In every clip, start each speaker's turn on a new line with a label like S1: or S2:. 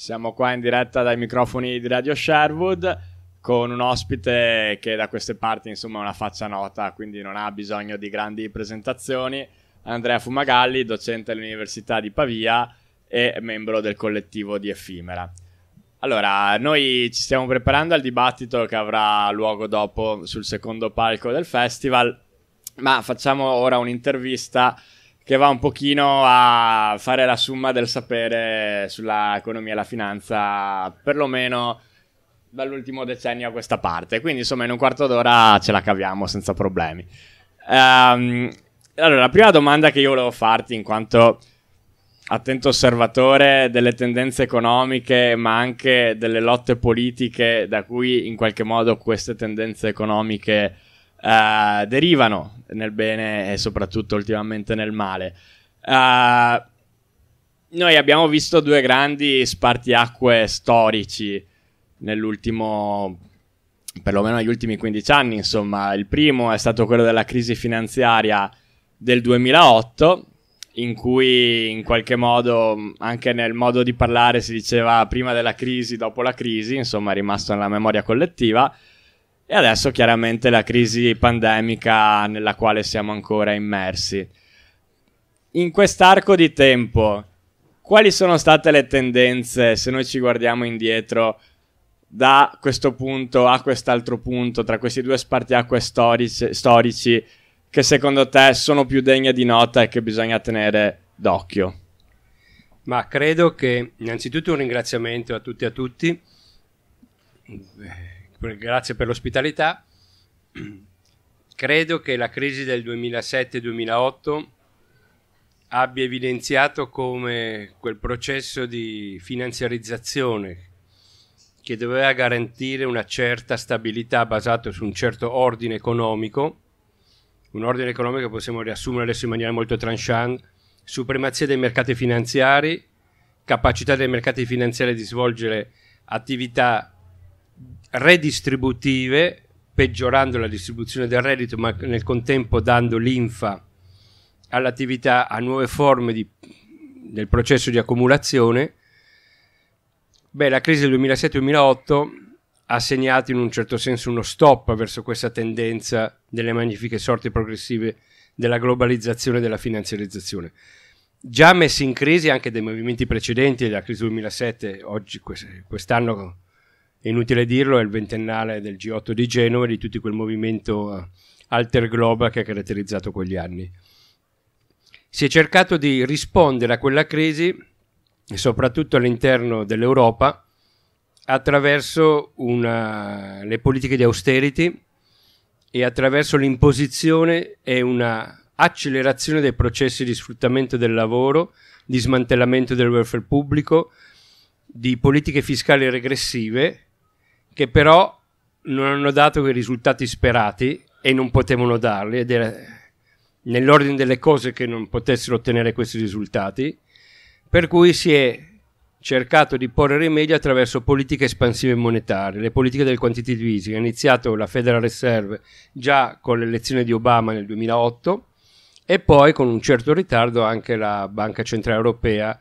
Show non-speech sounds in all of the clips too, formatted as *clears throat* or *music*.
S1: Siamo qua in diretta dai microfoni di Radio Sherwood con un ospite che da queste parti insomma è una faccia nota, quindi non ha bisogno di grandi presentazioni. Andrea Fumagalli, docente all'Università di Pavia e membro del collettivo di Effimera. Allora, noi ci stiamo preparando al dibattito che avrà luogo dopo sul secondo palco del festival, ma facciamo ora un'intervista che va un pochino a fare la somma del sapere sull'economia e la finanza, perlomeno dall'ultimo decennio a questa parte. Quindi, insomma, in un quarto d'ora ce la caviamo senza problemi. Um, allora, la prima domanda che io volevo farti, in quanto attento osservatore delle tendenze economiche, ma anche delle lotte politiche da cui in qualche modo queste tendenze economiche uh, derivano nel bene e soprattutto ultimamente nel male. Uh, noi abbiamo visto due grandi spartiacque storici nell'ultimo, perlomeno negli ultimi 15 anni, insomma, il primo è stato quello della crisi finanziaria del 2008, in cui in qualche modo anche nel modo di parlare si diceva prima della crisi, dopo la crisi, insomma è rimasto nella memoria collettiva. E adesso chiaramente la crisi pandemica nella quale siamo ancora immersi. In quest'arco di tempo, quali sono state le tendenze, se noi ci guardiamo indietro, da questo punto a quest'altro punto, tra questi due spartiacque storici, storici che secondo te sono più degne di nota e che bisogna tenere d'occhio?
S2: Ma credo che innanzitutto un ringraziamento a tutti e a tutti grazie per l'ospitalità. Credo che la crisi del 2007-2008 abbia evidenziato come quel processo di finanziarizzazione che doveva garantire una certa stabilità basato su un certo ordine economico, un ordine economico che possiamo riassumere adesso in maniera molto tranchant, supremazia dei mercati finanziari, capacità dei mercati finanziari di svolgere attività redistributive, peggiorando la distribuzione del reddito, ma nel contempo dando linfa all'attività, a nuove forme di, del processo di accumulazione, beh, la crisi del 2007-2008 ha segnato in un certo senso uno stop verso questa tendenza delle magnifiche sorti progressive della globalizzazione e della finanziarizzazione. Già messi in crisi anche dai movimenti precedenti, la crisi 2007, oggi, quest'anno è inutile dirlo, è il ventennale del G8 di Genova e di tutto quel movimento eh, alter globa che ha caratterizzato quegli anni. Si è cercato di rispondere a quella crisi, soprattutto all'interno dell'Europa, attraverso una, le politiche di austerity e attraverso l'imposizione e una accelerazione dei processi di sfruttamento del lavoro, di smantellamento del welfare pubblico, di politiche fiscali regressive che però non hanno dato i risultati sperati e non potevano darli ed era nell'ordine delle cose che non potessero ottenere questi risultati, per cui si è cercato di porre rimedio attraverso politiche espansive monetarie, le politiche del quantitative easing. Ha iniziato la Federal Reserve già con l'elezione di Obama nel 2008 e poi con un certo ritardo anche la Banca Centrale Europea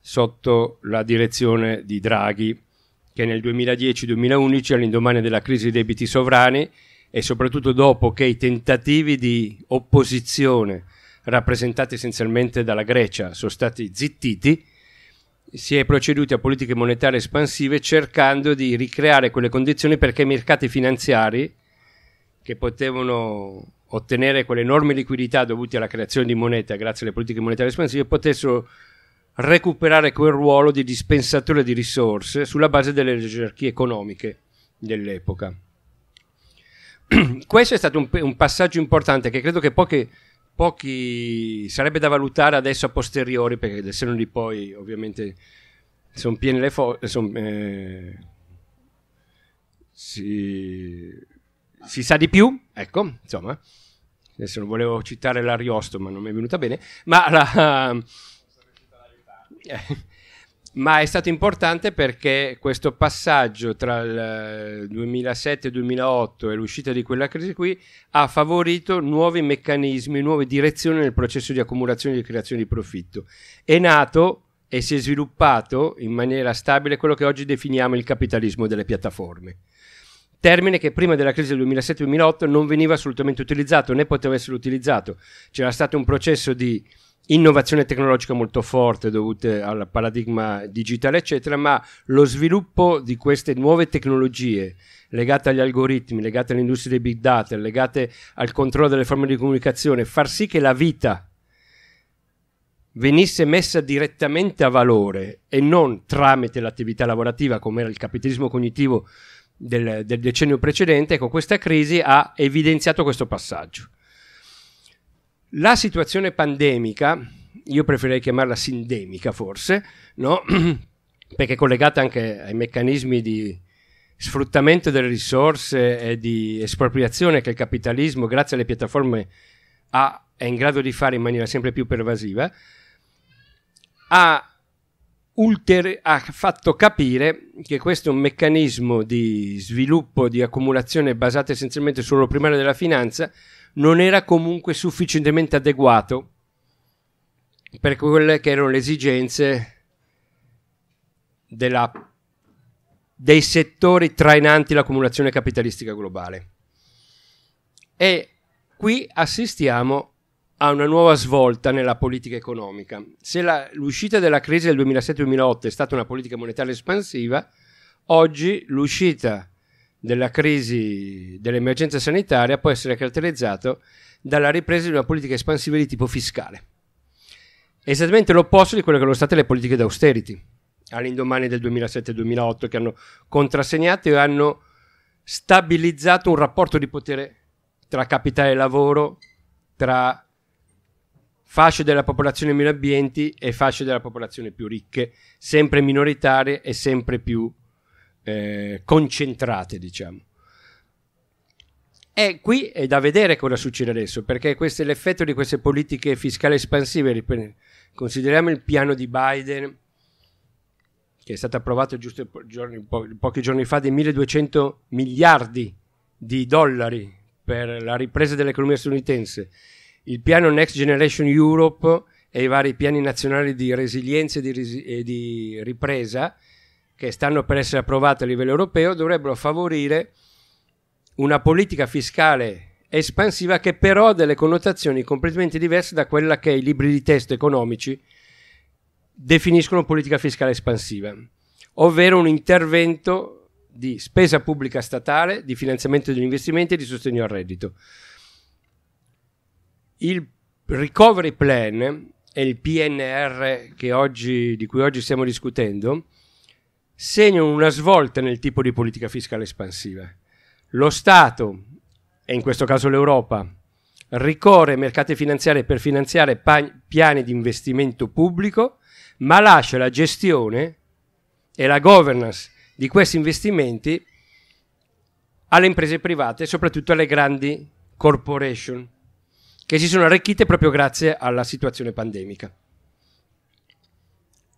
S2: sotto la direzione di Draghi che nel 2010-2011 all'indomani della crisi dei debiti sovrani e soprattutto dopo che i tentativi di opposizione rappresentati essenzialmente dalla Grecia sono stati zittiti, si è proceduti a politiche monetarie espansive cercando di ricreare quelle condizioni perché i mercati finanziari che potevano ottenere quelle enormi liquidità dovute alla creazione di moneta grazie alle politiche monetarie espansive potessero recuperare quel ruolo di dispensatore di risorse sulla base delle gerarchie economiche dell'epoca. *clears throat* Questo è stato un, un, passaggio importante che credo che pochi, pochi sarebbe da valutare adesso a posteriori, perché del seno di poi ovviamente sono piene le foto, eh, si, si, sa di più, ecco, insomma, adesso non volevo citare l'Ariosto ma non mi è venuta bene, ma la, *laughs* ma è stato importante perché questo passaggio tra il 2007 eh, 2008 e l'uscita di quella crisi qui ha favorito nuovi meccanismi, nuove direzioni nel processo di accumulazione e di creazione di profitto. È nato e si è sviluppato in maniera stabile quello che oggi definiamo il capitalismo delle piattaforme. Termine che prima della crisi del 2007-2008 non veniva assolutamente utilizzato né poteva essere utilizzato. C'era stato un processo di innovazione tecnologica molto forte dovute al paradigma digitale, eccetera, ma lo sviluppo di queste nuove tecnologie legate agli algoritmi, legate all'industria dei big data, legate al controllo delle forme di comunicazione, far sì che la vita venisse messa direttamente a valore e non tramite l'attività lavorativa come era il capitalismo cognitivo del, del decennio precedente, ecco, questa crisi ha evidenziato questo passaggio. La situazione pandemica, io preferirei chiamarla sindemica forse, no? *clears throat* perché è collegata anche ai meccanismi di sfruttamento delle risorse e di espropriazione che il capitalismo, grazie alle piattaforme, ha, è in grado di fare in maniera sempre più pervasiva, ha Ulter- ha fatto capire che questo è un meccanismo di sviluppo, di accumulazione basato essenzialmente sul ruolo primario della finanza, non era comunque sufficientemente adeguato per quelle che erano le esigenze della, dei settori trainanti l'accumulazione capitalistica globale. E qui assistiamo a una nuova svolta nella politica economica. Se la, l'uscita dalla crisi del 2007-2008 è stata una politica monetaria espansiva, oggi l'uscita della crisi dell'emergenza sanitaria può essere caratterizzato dalla ripresa di una politica espansiva di tipo fiscale. esattamente l'opposto di quelle che sono state le politiche d'austerity all'indomani del 2007-2008 che hanno contrassegnato e hanno stabilizzato un rapporto di potere tra capitale e lavoro, tra fasce della popolazione meno abbienti e fasce della popolazione più ricche, sempre minoritarie e sempre più eh, concentrate, diciamo. E qui è da vedere cosa succede adesso, perché questo è l'effetto di queste politiche fiscali espansive. Consideriamo il piano di Biden, che è stato approvato giusto giorni, po- pochi giorni fa, di 1.200 miliardi di dollari per la ripresa dell'economia statunitense, il piano Next Generation Europe e i vari piani nazionali di resilienza e di, ris- e di ripresa, che stanno per essere approvate a livello europeo dovrebbero favorire una politica fiscale espansiva che però ha delle connotazioni completamente diverse da quella che i libri di testo economici definiscono politica fiscale espansiva, ovvero un intervento di spesa pubblica statale, di finanziamento degli investimenti e di sostegno al reddito. Il recovery plan e il PNR oggi, di cui oggi stiamo discutendo segnano una svolta nel tipo di politica fiscale espansiva. Lo Stato, e in questo caso l'Europa, ricorre ai mercati finanziari per finanziare piani di investimento pubblico, ma lascia la gestione e la governance di questi investimenti alle imprese private, soprattutto alle grandi corporation, che si sono arricchite proprio grazie alla situazione pandemica.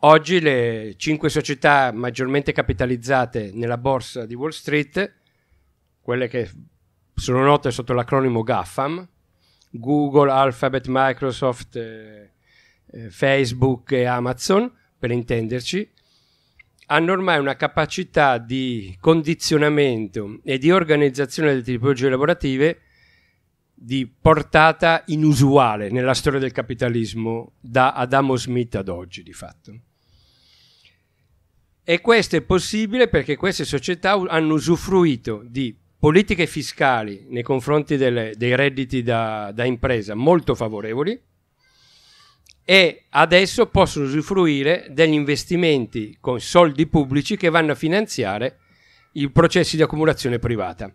S2: Oggi le cinque società maggiormente capitalizzate nella borsa di Wall Street, quelle che sono note sotto l'acronimo GAFAM, Google, Alphabet, Microsoft, eh, eh, Facebook e Amazon, per intenderci, hanno ormai una capacità di condizionamento e di organizzazione delle tipologie lavorative di portata inusuale nella storia del capitalismo da Adamo Smith ad oggi, di fatto. E questo è possibile perché queste società hanno usufruito di politiche fiscali nei confronti delle, dei redditi da, da impresa molto favorevoli e adesso possono usufruire degli investimenti con soldi pubblici che vanno a finanziare i processi di accumulazione privata.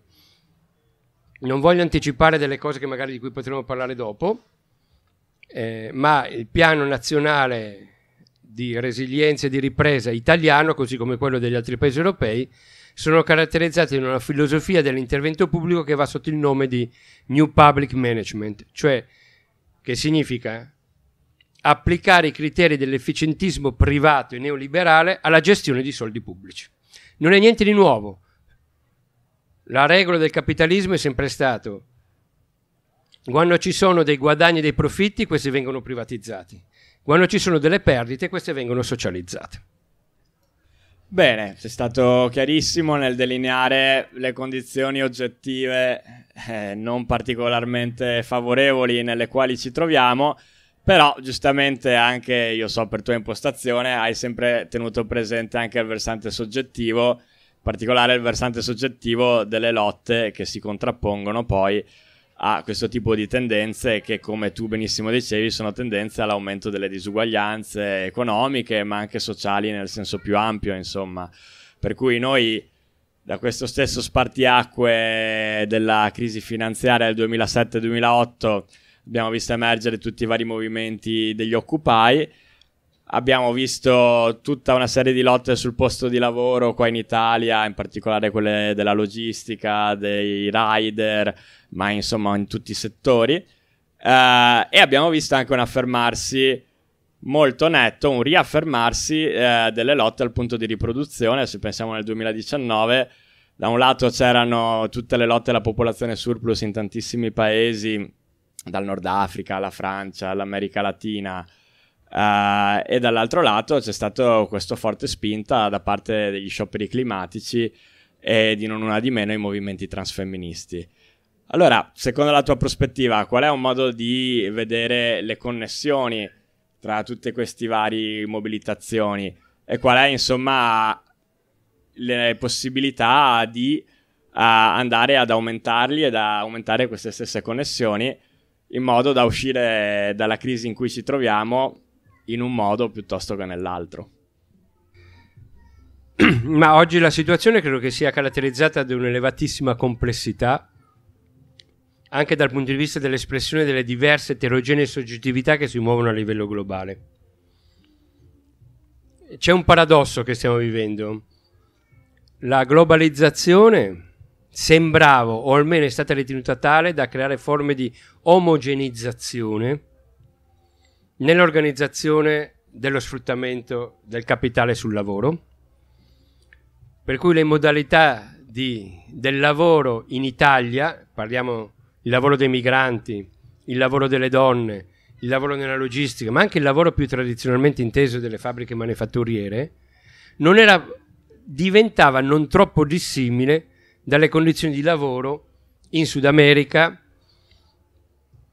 S2: Non voglio anticipare delle cose che magari di cui potremo parlare dopo, eh, ma il piano nazionale di resilienza e di ripresa italiano, così come quello degli altri paesi europei, sono caratterizzati da una filosofia dell'intervento pubblico che va sotto il nome di New Public Management, cioè che significa applicare i criteri dell'efficientismo privato e neoliberale alla gestione di soldi pubblici. Non è niente di nuovo. La regola del capitalismo è sempre stata quando ci sono dei guadagni e dei profitti, questi vengono privatizzati. Quando ci sono delle perdite, queste vengono socializzate.
S1: Bene, sei stato chiarissimo nel delineare le condizioni oggettive eh, non particolarmente favorevoli nelle quali ci troviamo, però giustamente anche io so per tua impostazione hai sempre tenuto presente anche il versante soggettivo, in particolare il versante soggettivo delle lotte che si contrappongono poi a questo tipo di tendenze che, come tu benissimo dicevi, sono tendenze all'aumento delle disuguaglianze economiche, ma anche sociali nel senso più ampio, insomma. Per cui noi da questo stesso spartiacque della crisi finanziaria del 2007-2008 abbiamo visto emergere tutti i vari movimenti degli occupai. Abbiamo visto tutta una serie di lotte sul posto di lavoro qua in Italia, in particolare quelle della logistica, dei rider, ma insomma in tutti i settori. Eh, e abbiamo visto anche un affermarsi molto netto, un riaffermarsi eh, delle lotte al punto di riproduzione. Se pensiamo nel 2019, da un lato c'erano tutte le lotte alla popolazione surplus in tantissimi paesi, dal Nord Africa alla Francia, all'America Latina Uh, e dall'altro lato c'è stata questa forte spinta da parte degli scioperi climatici e di non una di meno i movimenti transfemministi. Allora, secondo la tua prospettiva, qual è un modo di vedere le connessioni tra tutte queste varie mobilitazioni e qual è insomma le possibilità di uh, andare ad aumentarli e ed aumentare queste stesse connessioni in modo da uscire dalla crisi in cui ci troviamo in un modo piuttosto che nell'altro.
S2: *clears throat* Ma oggi la situazione credo che sia caratterizzata da un'elevatissima complessità, anche dal punto di vista dell'espressione delle diverse eterogenee soggettività che si muovono a livello globale. C'è un paradosso che stiamo vivendo. La globalizzazione sembrava, o almeno è stata ritenuta tale, da creare forme di omogenizzazione nell'organizzazione dello sfruttamento del capitale sul lavoro, per cui le modalità di, del lavoro in Italia, parliamo il lavoro dei migranti, il lavoro delle donne, il lavoro nella logistica, ma anche il lavoro più tradizionalmente inteso delle fabbriche manifatturiere, non era, diventava non troppo dissimile dalle condizioni di lavoro in Sud America,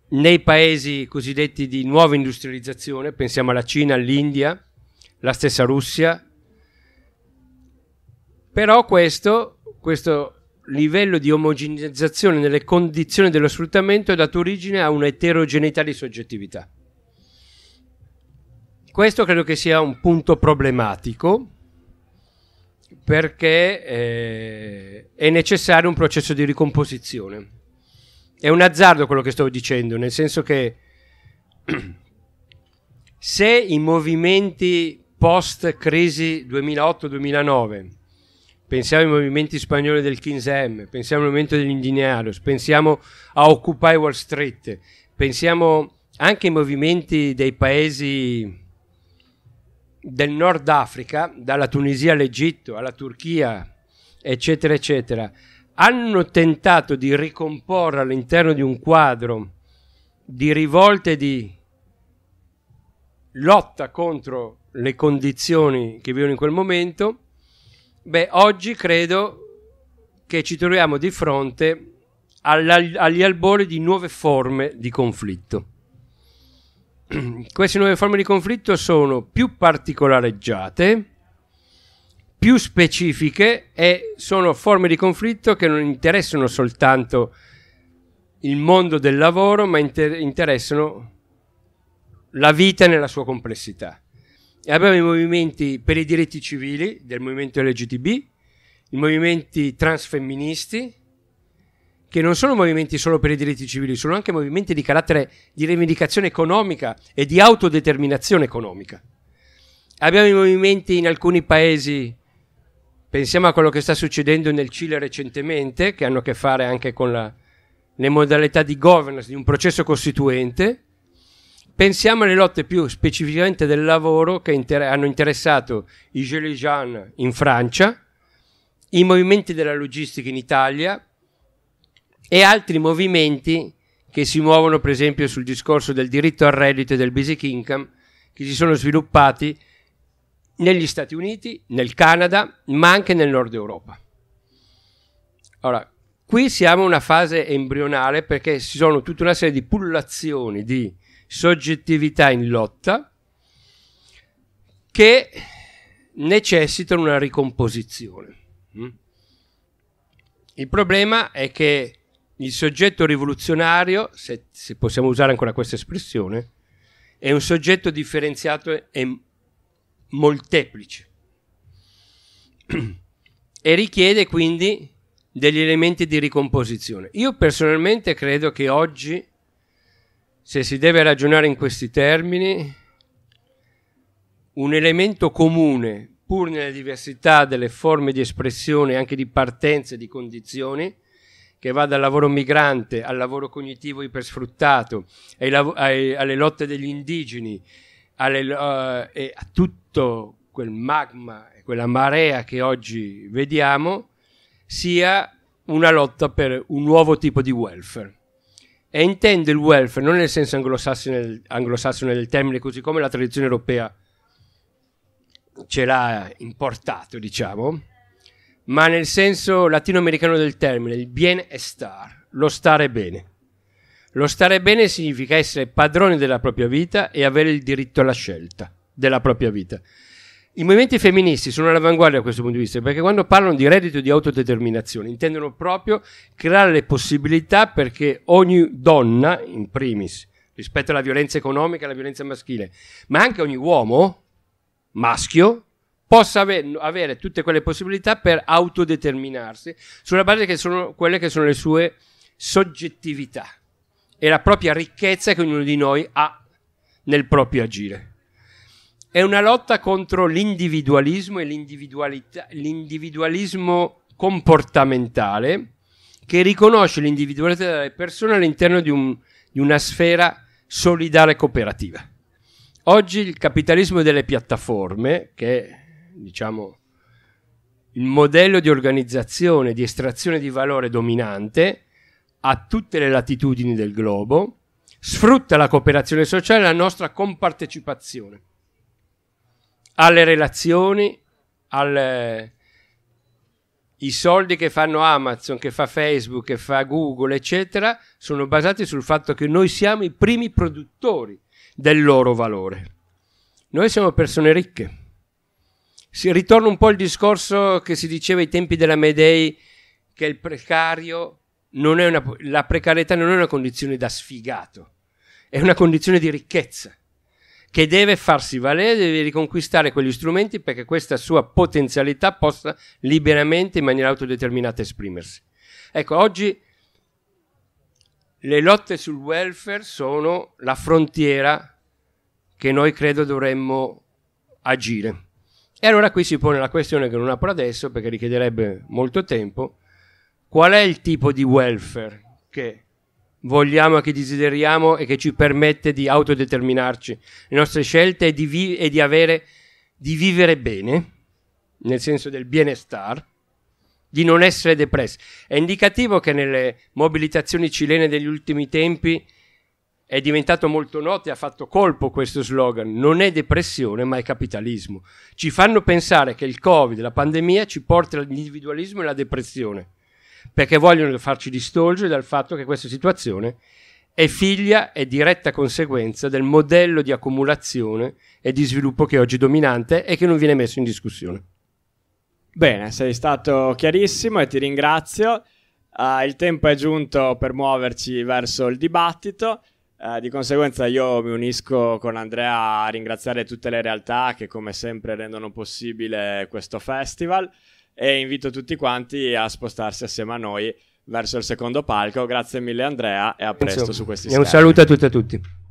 S2: nei paesi cosiddetti di nuova industrializzazione, pensiamo alla Cina, all'India, la stessa Russia, però questo, questo livello di omogeneizzazione nelle condizioni dello sfruttamento ha dato origine a un'eterogeneità di soggettività. Questo credo che sia un punto problematico perché eh, è necessario un processo di ricomposizione è un azzardo quello che sto dicendo, nel senso che *clears throat* se i movimenti post crisi 2008-2009, pensiamo ai movimenti spagnoli del 15M, pensiamo al movimento degli ingegneri, pensiamo a Occupy Wall Street, pensiamo anche ai movimenti dei paesi del Nord Africa, dalla Tunisia all'Egitto, alla Turchia, eccetera, eccetera hanno tentato di ricomporre all'interno di un quadro di rivolte di lotta contro le condizioni che vivono in quel momento, beh, oggi credo che ci troviamo di fronte agli albori di nuove forme di conflitto. *clears throat* Queste nuove forme di conflitto sono più particolareggiate, più specifiche e sono forme di conflitto che non interessano soltanto il mondo del lavoro, ma inter interessano la vita nella sua complessità. E abbiamo i movimenti per i diritti civili del movimento LGTB, i movimenti transfemministi, che non sono movimenti solo per i diritti civili, sono anche movimenti di carattere di rivendicazione economica e di autodeterminazione economica. Abbiamo i movimenti in alcuni paesi Pensiamo a quello che sta succedendo nel Cile recentemente, che hanno a che fare anche con la, le modalità di governance di un processo costituente. Pensiamo alle lotte più specificamente del lavoro che inter- hanno interessato i Gilets jaunes in Francia, i movimenti della logistica in Italia e altri movimenti che si muovono per esempio sul discorso del diritto al reddito e del basic income che si sono sviluppati negli Stati Uniti, nel Canada, ma anche nel nord Europa. Ora, qui siamo in una fase embrionale perché ci sono tutta una serie di pullazioni di soggettività in lotta che necessitano una ricomposizione. Mm? Il problema è che il soggetto rivoluzionario, se, se possiamo usare ancora questa espressione, è un soggetto differenziato e molteplice e richiede quindi degli elementi di ricomposizione. Io personalmente credo che oggi, se si deve ragionare in questi termini, un elemento comune, pur nella diversità delle forme di espressione, anche di partenze, di condizioni, che va dal lavoro migrante al lavoro cognitivo ipersfruttato, ai, ai, alle lotte degli indigeni, alle, uh, e a tutto quel magma e quella marea che oggi vediamo sia una lotta per un nuovo tipo di welfare. E intende il welfare non nel senso anglosassone, anglosassone del termine, così come la tradizione europea ce l'ha importato, diciamo, ma nel senso latinoamericano del termine, il bien estar, lo stare bene. Lo stare bene significa essere padroni della propria vita e avere il diritto alla scelta della propria vita. I movimenti femministi sono all'avanguardia da questo punto di vista, perché quando parlano di reddito di autodeterminazione intendono proprio creare le possibilità perché ogni donna, in primis, rispetto alla violenza economica, e alla violenza maschile, ma anche ogni uomo maschio, possa avere tutte quelle possibilità per autodeterminarsi sulla base che sono quelle che sono le sue soggettività e la propria ricchezza che ognuno di noi ha nel proprio agire. È una lotta contro l'individualismo e l'individualismo comportamentale che riconosce l'individualità delle persone all'interno di, un, di una sfera solidale e cooperativa. Oggi il capitalismo delle piattaforme, che è diciamo, il modello di organizzazione, di estrazione di valore dominante, a tutte le latitudini del globo, sfrutta la cooperazione sociale e la nostra compartecipazione alle relazioni, alle... i soldi che fanno Amazon, che fa Facebook, che fa Google, eccetera, sono basati sul fatto che noi siamo i primi produttori del loro valore. Noi siamo persone ricche. Si ritorna un po' il discorso che si diceva ai tempi della Medei che il precario una, la precarietà non è una condizione da sfigato, è una condizione di ricchezza che deve farsi valere, deve riconquistare quegli strumenti perché questa sua potenzialità possa liberamente, in maniera autodeterminata, esprimersi. Ecco, oggi le lotte sul welfare sono la frontiera che noi credo dovremmo agire. E allora qui si pone la questione che non apro adesso perché richiederebbe molto tempo, qual è il tipo di welfare che vogliamo, e che desideriamo e che ci permette di autodeterminarci le nostre scelte e di, vi- e di, avere, di vivere bene, nel senso del benestar, di non essere depressi. È indicativo che nelle mobilitazioni cilene degli ultimi tempi è diventato molto noto e ha fatto colpo questo slogan, non è depressione ma è capitalismo. Ci fanno pensare che il Covid, la pandemia, ci porta all'individualismo e alla depressione perché vogliono farci distolgere dal fatto che questa situazione è figlia e diretta conseguenza del modello di accumulazione e di sviluppo che è oggi dominante e che non viene messo in discussione. Bene, sei stato chiarissimo e ti ringrazio.
S1: Uh, il tempo è giunto per muoverci verso il dibattito. Uh, di conseguenza io mi unisco con Andrea a ringraziare tutte le realtà che come sempre rendono possibile questo festival e invito tutti quanti a spostarsi assieme a noi verso il secondo palco. Grazie mille Andrea e a presto su questi schermi. E un
S2: saluto a tutti e a tutti.